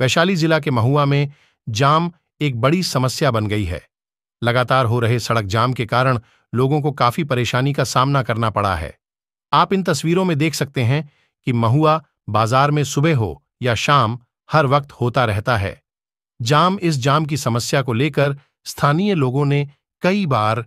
वैशाली जिला के महुआ में जाम एक बड़ी समस्या बन गई है लगातार हो रहे सड़क जाम के कारण लोगों को काफी परेशानी का सामना करना पड़ा है आप इन तस्वीरों में देख सकते हैं कि महुआ बाजार में सुबह हो या शाम हर वक्त होता रहता है जाम इस जाम की समस्या को लेकर स्थानीय लोगों ने कई बार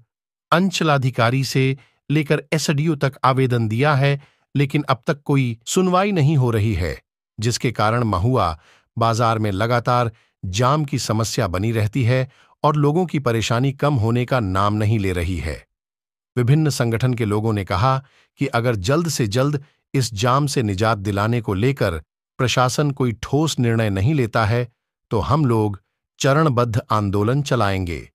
अंचलाधिकारी से लेकर एसडीओ तक आवेदन दिया है लेकिन अब तक कोई सुनवाई नहीं हो रही है जिसके कारण महुआ बाजार में लगातार जाम की समस्या बनी रहती है और लोगों की परेशानी कम होने का नाम नहीं ले रही है विभिन्न संगठन के लोगों ने कहा कि अगर जल्द से जल्द इस जाम से निजात दिलाने को लेकर प्रशासन कोई ठोस निर्णय नहीं लेता है तो हम लोग चरणबद्ध आंदोलन चलाएंगे